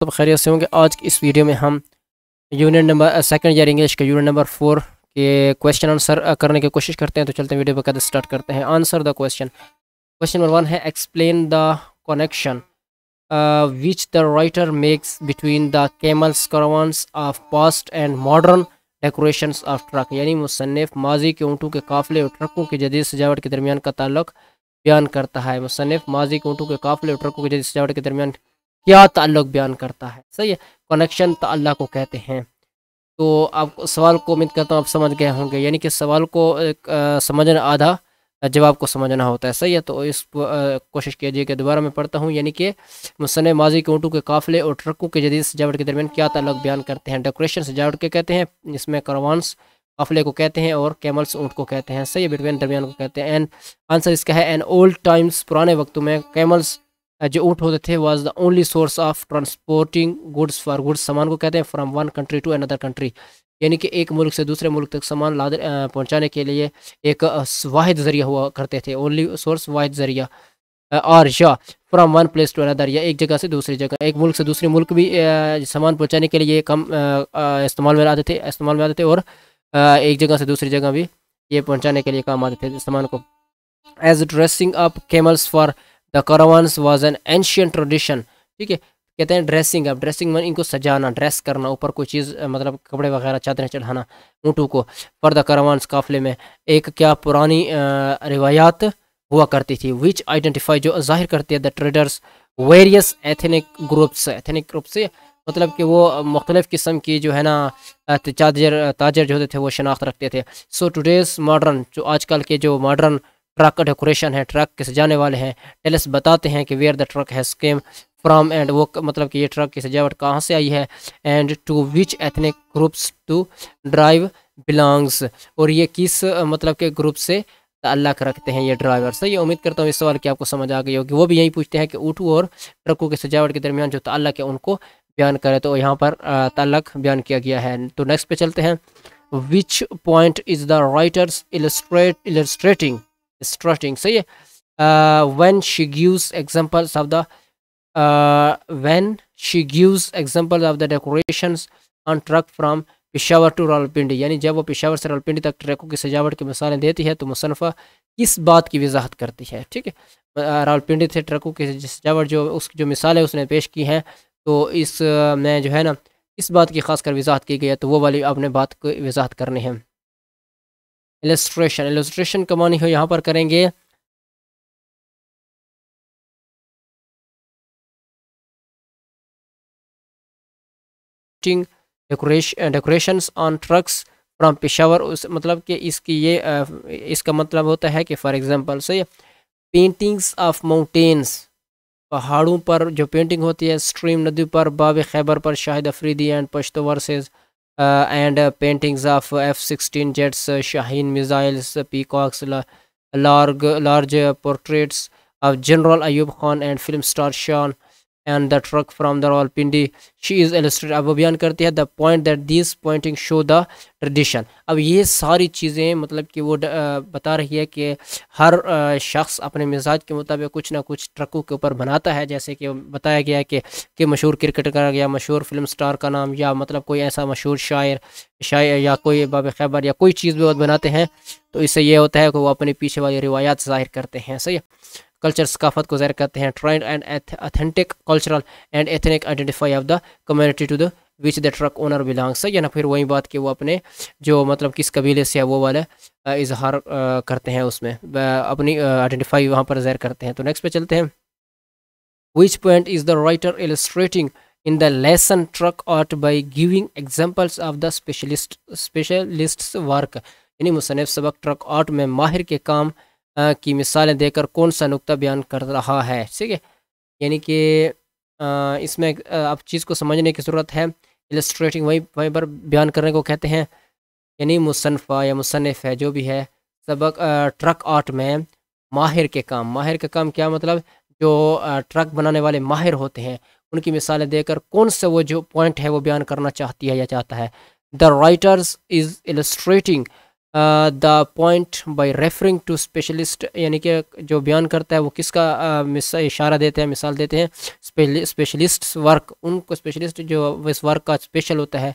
तो खैरियत से होंगे आज की इस वीडियो में हम unit number second year English का यूनिट नंबर फोर के क्वेश्चन आंसर करने की कोशिश करते हैं तो चलते हैं वीडियो बकायदा स्टार्ट करते हैं answer the question question number one है explain the connection which the writer makes between the camels caravans of past and modern decoration of truck यानी मुसनफ़ माजी के ऊँटों के काफ़िले और ट्रकों की जदीद सजावट के दरमियान का ताल्लुक बयान करता है मुसनफ़ माजी के ऊँटों के काफ़िले और ट्रकों की जदीद सजावट के दरमियान क्या ताल्लुक बयान करता है सही है कनेक्शन ताल्ला तो को कहते हैं तो आप सवाल को उम्मीद करता हूँ आप समझ गए होंगे यानी कि सवाल को समझना आधा जवाब को समझना होता है सही है तो इस कोशिश कीजिए कि दोबारा मैं पढ़ता हूँ यानी कि मुसन माजी के ऊँटों के काफिले और ट्रकों के जदीद सजावट के दरमियान क्या ताल्लुक बयान करते हैं डेकोरेशन सजावट के कहते हैं इसमें करवानस काफिले को कहते हैं और कैमल्स ऊँट को कहते हैं सही है बिटवीन दरमियान को कहते हैं एंड आंसर इसका है एन ओल्ड टाइम्स पुराने वक्तों में कैमल्स जो ऊँट होते थे was the only source of transporting goods for goods सामान को कहते हैं from one country to another country यानी कि एक मुल्क से दूसरे मुल्क तक सामान ला पहुँचाने के लिए एक वाद ज़रिया हुआ करते थे ओनली सोर्स वाहिद ज़रिया और या from one place to another या एक जगह से दूसरी जगह एक मुल्क से दूसरे मुल्क भी सामान पहुँचाने के लिए कम इस्तेमाल में आते थे इस्तेमाल में आते थे और एक जगह से दूसरी जगह भी ये पहुँचाने के लिए काम आते थे सामान को as dressing up camels for the caravans was an ancient tradition ठीक है कहते हैं ड्रेसिंग अब ड्रेसिंग में इनको सजाना ड्रेस करना ऊपर कोई चीज़ मतलब कपड़े वगैरह चादरें चढ़ाना ऊँटू को पर द करवानस काफिले में एक क्या पुरानी रिवायात हुआ करती थी विच आइडेंटिफाई जो जाहिर करती है the traders various ethnic groups ethnic group से मतलब कि वो मुख्तलिफ़ किस्म की जो है ना चादर ताजर जो होते थे वो शनाख्त रखते थे सो टुडेज़ मॉडर्न जो आजकल के जो मॉडर्न ट्रक का डेकोरेशन है ट्रक के सजाने वाले हैं टेलस बताते हैं कि where the truck has came from and वो मतलब कि ये ट्रक की सजावट कहाँ से आई है and to which ethnic groups to drive belongs और ये किस मतलब के ग्रुप से ताल्लक रखते हैं ये ड्राइवर से ये उम्मीद करता हूँ इस सवाल की आपको समझ आ गई होगी वो भी यही पूछते हैं कि ऊँटू और ट्रकों की सजावट के दरमियान जो ताल्लक है उनको बयान करें तो यहाँ पर ताल्लक बयान किया गया है तो नेक्स्ट पे चलते हैं which point is the writers illustrate illustrating distrusting so yeah uh, when she gives examples of the uh, when she gives examples of the decorations on truck from Peshawar to Rawalpindi यानी जब वो पेशावर से पिंडी तक ट्रैकों की सजावट की मिसालें देती है तो मुसनफ़ा किस बात की वजाहत करती है ठीक है रावलपिंडी से ट्रकों की सजावट जो उसकी जो मिसालें उसने पेश की हैं तो इस में जो है ना इस बात की खासकर वजाहत की गई है तो वो वाली आपने बात को वजाहत करनी है एलस्ट्रेशन एलस्ट्रेशन कमानी हो यहाँ पर करेंगे decoration on trucks from Peshawar उस मतलब कि इसकी ये uh, इसका मतलब होता है कि फॉर एग्जांपल से पेंटिंग्स ऑफ माउंटेन्स पहाड़ों पर जो पेंटिंग होती है स्ट्रीम नदी पर बाब खैबर पर Shahid Afridi and Pashto verses Uh, and uh, paintings of uh, F-16 jets, Shaheen missiles, peacocks, la large, large portraits of General Ayub Khan and film star Sean and the truck from the Rawalpindi. She is illustrated. अब बयान करती है the point that these pointing show the tradition. अब ये सारी चीज़ें मतलब कि वो बता रही है कि हर शख्स अपने मिजाज के मुताबिक कुछ ना कुछ ट्रकों के ऊपर बनाता है जैसे कि बताया गया कि कि मशहूर क्रिकेटर का या मशहूर फिल्म स्टार का नाम या मतलब कोई ऐसा मशहूर शायर शायर या कोई बब खैबर या कोई चीज़ भी बहुत बनाते हैं तो इससे ये होता है कि वो अपने पीछे वाली रिवायात ज़ाहिर करते हैं सही है कल्चर सकाफत को जहर करते हैं true and authentic cultural and ethnic identify of the community to the which the truck owner belongs या ना फिर वही बात कि वो अपने जो मतलब किस कबीले से है वो वाला इजहार करते हैं उसमें अपनी आइडेंटिफाई वहाँ पर जहर करते हैं तो नेक्स्ट पे चलते हैं which point is the writer illustrating in the lesson truck art by giving examples of the specialist specialist work यानी मुसनफ़ सबक ट्रक आर्ट में माहिर के काम की मिसालें देकर कौन सा नुक्ता बयान कर रहा है ठीक है यानी कि इसमें अब चीज़ को समझने की ज़रूरत है इलस्ट्रेटिंग वहीं वहीं पर बयान करने को कहते हैं यानी मुसनफ़ा या मुसनफ़ है जो भी है सबक ट्रक आर्ट में माहिर के काम माहिर के काम क्या मतलब जो ट्रक बनाने वाले माहिर होते हैं उनकी मिसालें देकर कौन से वो जो पॉइंट है वो बयान करना चाहती है या चाहता है the writers is illustrating the point by referring to specialist यानी कि जो बयान करता है वो किसका uh, इशारा देते हैं मिसाल देते हैं स्पेशलिस्ट वर्क उनको स्पेशलिस्ट जो इस वर्क का स्पेशल होता है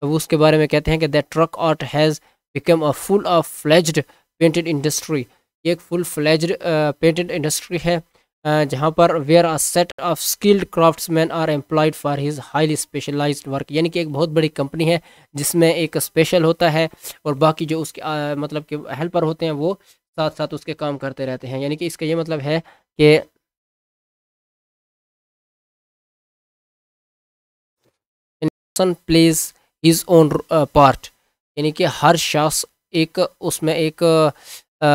तो वो उसके बारे में कहते हैं कि that truck art has become a full of fledged painted industry ये एक फुल फ्लैज पेंटेड इंडस्ट्री है जहाँ पर where a set of skilled craftsmen are employed for his highly specialised work यानी कि एक बहुत बड़ी कंपनी है जिसमें एक स्पेशल होता है और बाकी जो उसके आ, मतलब कि हेल्पर होते हैं वो साथ साथ उसके काम करते रहते हैं यानी कि इसका ये मतलब है कि प्लेज हिज ओन पार्ट यानी कि हर शख्स एक उसमें एक आ,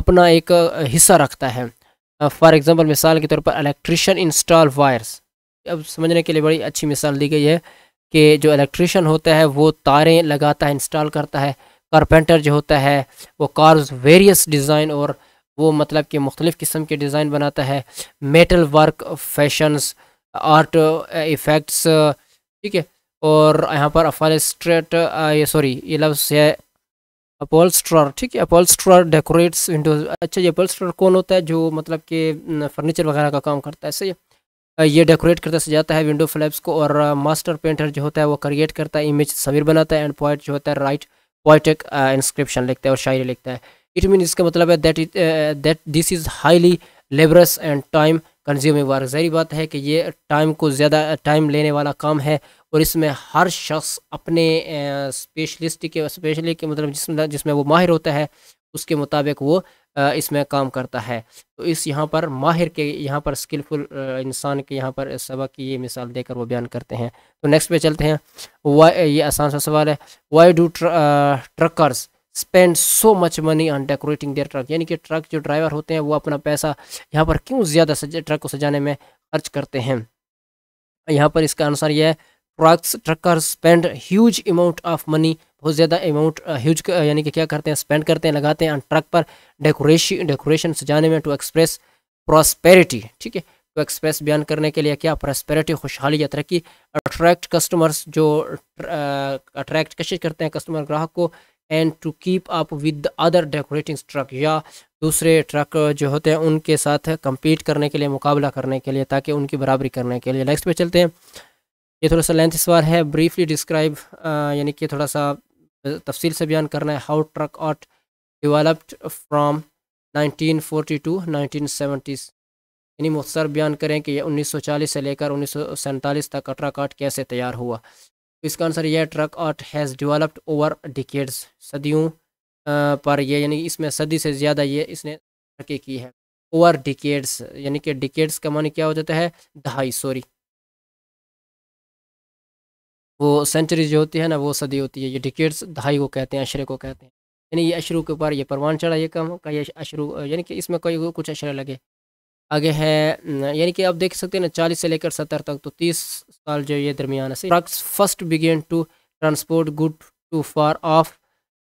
अपना एक हिस्सा रखता है फॉर uh, एग्ज़ाम्पल मिसाल के तौर पर इलेक्ट्रिशियन इंस्टॉल वायर्स अब समझने के लिए बड़ी अच्छी मिसाल दी गई है कि जो इलेक्ट्रिशियन होता है वो तारें लगाता है इंस्टॉल करता है कारपेंटर जो होता है वो कार्स वेरियस डिज़ाइन और वो मतलब कि मुख्तलिफ़ किस्म के डिज़ाइन बनाता है metal work fashions art effects ठीक है और यहाँ पर अफाल स्ट्रेट सॉरी ये लफ्स है स्ट्रॉर ठीक है अपोल्स्ट्रर डेकोरेट्स विंडोज अच्छा ये स्ट्रॉर कौन होता है जो मतलब कि फर्नीचर वगैरह का काम करता है सही है ये डेकोरेट करता सजाता है विंडो फ्लैप्स को और मास्टर पेंटर जो होता है वो क्रिएट करता है इमेज समीर बनाता है एंड पॉइंट जो होता है राइट पॉइटिक इंस्क्रिप्शन लिखता है और शायरी लिखता है इट मीन इसका मतलब है that that this is highly laborious and time consuming work जहरी बात है कि ये टाइम को ज़्यादा टाइम लेने वाला काम है और इसमें हर शख्स अपने स्पेशलिस्ट के स्पेशली के मतलब जिसमें जिसमें वो माहिर होता है उसके मुताबिक वो इसमें काम करता है तो इस यहाँ पर माहिर के यहाँ पर स्किलफुल इंसान के यहाँ पर सबक की ये मिसाल देकर वो बयान करते हैं तो नेक्स्ट पे चलते हैं वाई ये आसान सा सवाल है वाई डू ट्र, truckers spend so much money on decorating their truck यानी कि ट्रक जो ड्राइवर होते हैं वो अपना पैसा यहाँ पर क्यों ज़्यादा ट्रक को सजाने में खर्च करते हैं यहाँ पर इसका आंसर यह trucks trucker spend huge amount of money बहुत ज़्यादा अमाउंट ह्यूज uh, uh, यानी कि क्या करते हैं स्पेंड करते हैं लगाते हैं ट्रक पर डेकोरेशन डेकोरेशन सजाने में टू एक्सप्रेस प्रॉस्पेरिटी ठीक है टू एक्सप्रेस बयान करने के लिए क्या प्रॉस्पेरिटी खुशहाली या तरक्की अट्रैक्ट कस्टमर्स जो अट्रैक्ट uh, कशिश करते हैं कस्टमर ग्राहक को and to keep up with other decorating truck या दूसरे ट्रक जो होते हैं उनके साथ कंपीट करने के लिए मुकाबला करने के लिए ताकि उनकी बराबरी करने के लिए नेक्स्ट पे चलते हैं ये थोड़ा सा लेंथ इस बार है ब्रीफली डिस्क्राइब यानी कि थोड़ा सा तफसील से बयान करना है how truck art developed from nineteen forty to seventies यानी मुख्तर बयान करें कि सौ 1940 से लेकर उन्नीस तक ट्रक आर्ट कैसे तैयार हुआ तो इसका आंसर यह truck art has developed over decades सदियों पर यह यानी इसमें सदी से ज़्यादा ये इसने तरक्की की है ओवर डिकेड्स यानी कि डिकेड्स का मान क्या हो जाता है दहाई सॉरी वो सेंचुरी जो होती है ना वो सदी होती है ये डिकेड्स दहाई को कहते हैं अशरे को कहते हैं यानी ये अशरू के ऊपर ये परवान चढ़ा ये कम का ये अशरू यानी कि इसमें कोई कुछ अशरे लगे आगे है यानी कि आप देख सकते हैं ना चालीस से लेकर सत्तर तक तो तीस साल जो ये दरमियान है trucks first began to transport good to far of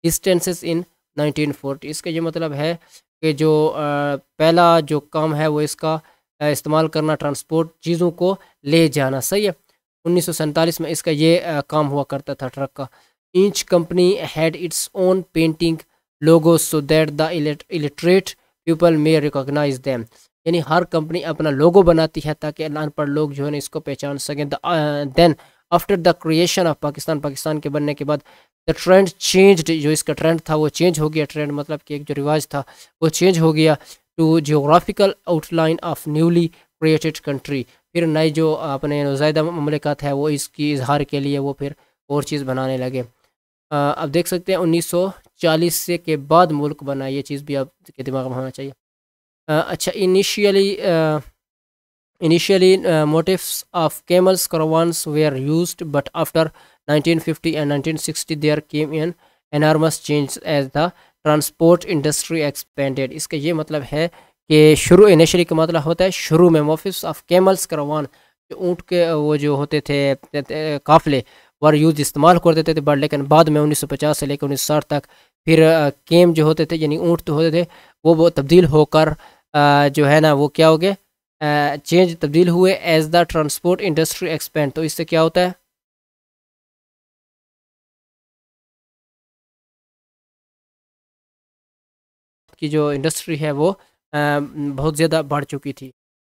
distances in 1940 इसका ये मतलब है कि जो पहला जो काम है वो इसका इस्तेमाल करना ट्रांसपोर्ट चीज़ों को ले जाना सही है उन्नीस में इसका ये काम हुआ करता था ट्रक का each company had its own painting logo so that the illiterate people may recognise them यानी हर कंपनी अपना लोगो बनाती है ताकि अनपढ़ लोग जो है ना इसको पहचान सकें then after the creation of Pakistan Pakistan के बनने के बाद द ट्रेंड चेंज्ड जो इसका ट्रेंड था वो चेंज हो गया ट्रेंड मतलब कि एक जो रिवाज था वो चेंज हो गया to geographical outline of newly created country फिर नए जो अपने जायदा ममलिकत है वो इसकी इजहार के लिए वो फिर और चीज़ बनाने लगे अब देख सकते हैं 1940 से के बाद मुल्क बना ये चीज़ भी आपके दिमाग में होना चाहिए Uh, अच्छा initially initially uh, of uh, of camels caravans were used but after 1950 and 1960 there came in enormous change as the transport industry expanded इसका ये मतलब है कि शुरू इनिशियली का मतलब होता है शुरू में मोटिफ्स ऑफ कैमल्स करवान जो ऊँट के वो जो होते थे, काफ़ले वर यूज इस्तेमाल कर देते थे बट लेकिन बाद में 1950 से लेकर 1960 तक फिर केम uh, जो होते थे यानी ऊँट तो होते थे वो वो तब्दील होकर जो है ना वो क्या हो गया चेंज तब्दील हुए as the transport industry expand तो इससे क्या होता है की जो इंडस्ट्री है वो बहुत ज़्यादा बढ़ चुकी थी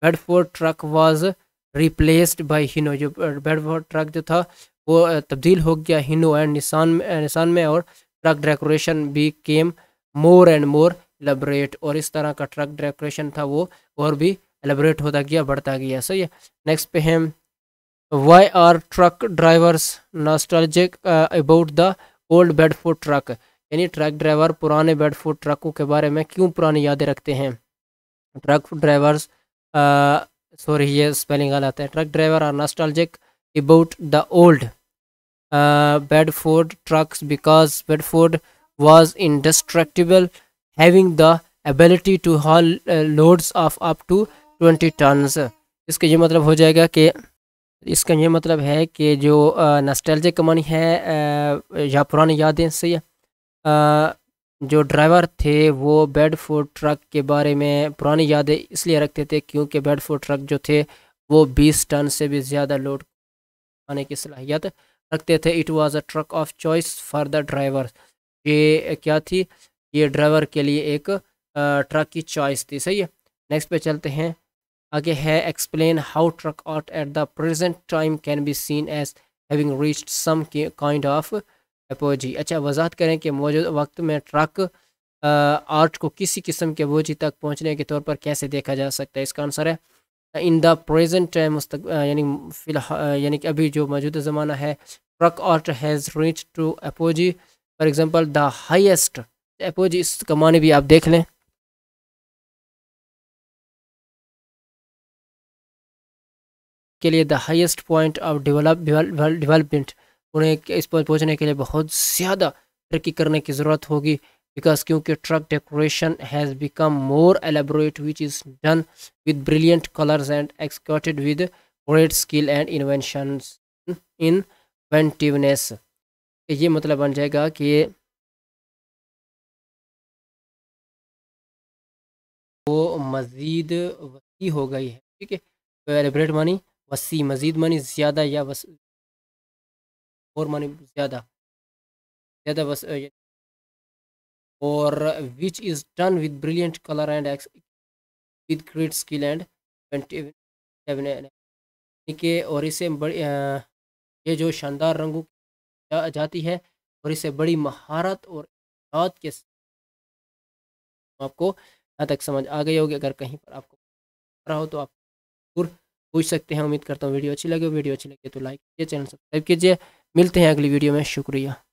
Bedford truck was replaced by Hino जो बेडफोर्ड ट्रक जो था वो तब्दील हो गया हिनो एंड निशान निशान में और ट्रक डेकोरेशन भी केम मोर एंड मोर एलबरेट और इस तरह का ट्रक डेकोरेशन था वो और भी एलबरेट होता गया बढ़ता गया सही है नेक्स्ट पे है why are truck drivers nostalgic about the old bed truck यानी ट्रक ड्राइवर पुराने बेडफोर्ड ट्रकों के बारे में क्यों पुरानी यादें रखते हैं ट्रक ड्राइवर्स सॉरी ये स्पेलिंग गलत है truck driver are nostalgic about the old bed trucks because Bedford was indestructible having the ability to haul loads of up to twenty tons इसका ये मतलब हो जाएगा कि इसका ये मतलब है कि जो नस्टेलजे कमानी है या पुरानी यादें से जो ड्राइवर थे वो बेड बेडफोर्ड ट्रक के बारे में पुरानी यादें इसलिए रखते थे क्योंकि बेड बेडफोर्ड ट्रक जो थे वो 20 टन से भी ज़्यादा लोड आने की सलाहियत रखते थे it was a truck of choice for the driver ये क्या थी ये ड्राइवर के लिए एक ट्रक की चॉइस थी सही है नेक्स्ट पे चलते हैं आगे है explain how truck art at the present time can be seen as having reached some kind of apogee अच्छा वजाहत करें कि मौजूद वक्त में ट्रक आर्ट को किसी किस्म के बोझी तक पहुंचने के तौर पर कैसे देखा जा सकता है इसका आंसर है इन द प्रेजेंट टाइम यानी फिलहाल यानी कि अभी जो मौजूदा ज़माना है truck art has reach to apogee for example the highest apogee इस कमाने भी आप देख लें के लिए the highest point of development उन्हें इस पर पहुंचने के लिए बहुत ज़्यादा तरक्की करने की ज़रूरत होगी बिकॉज क्योंकि truck decoration has become more elaborate which is done with brilliant colours and executed with great skill and invention in inventiveness ये मतलब बन जाएगा कि वो मज़ीद वसी हो गई है ठीक है तो एलिब्रेट मनी वसी मज़ीद मनी ज़्यादा या वस और मनी ज़्यादा ज़्यादा वस और which is done with brilliant colour and एक्स विद ग्रेट स्किल एंड ठीक है और इसे बड़ी ये जो शानदार रंगों जा, जाती है और इसे बड़ी महारत और के आपको यहाँ तक समझ आ गई होगी अगर कहीं पर आपको रहा हो तो आप जरूर पूछ सकते हैं उम्मीद करता हूँ वीडियो अच्छी लगे वीडियो अच्छी लगे तो लाइक कीजिए चैनल सब्सक्राइब कीजिए मिलते हैं अगली वीडियो में शुक्रिया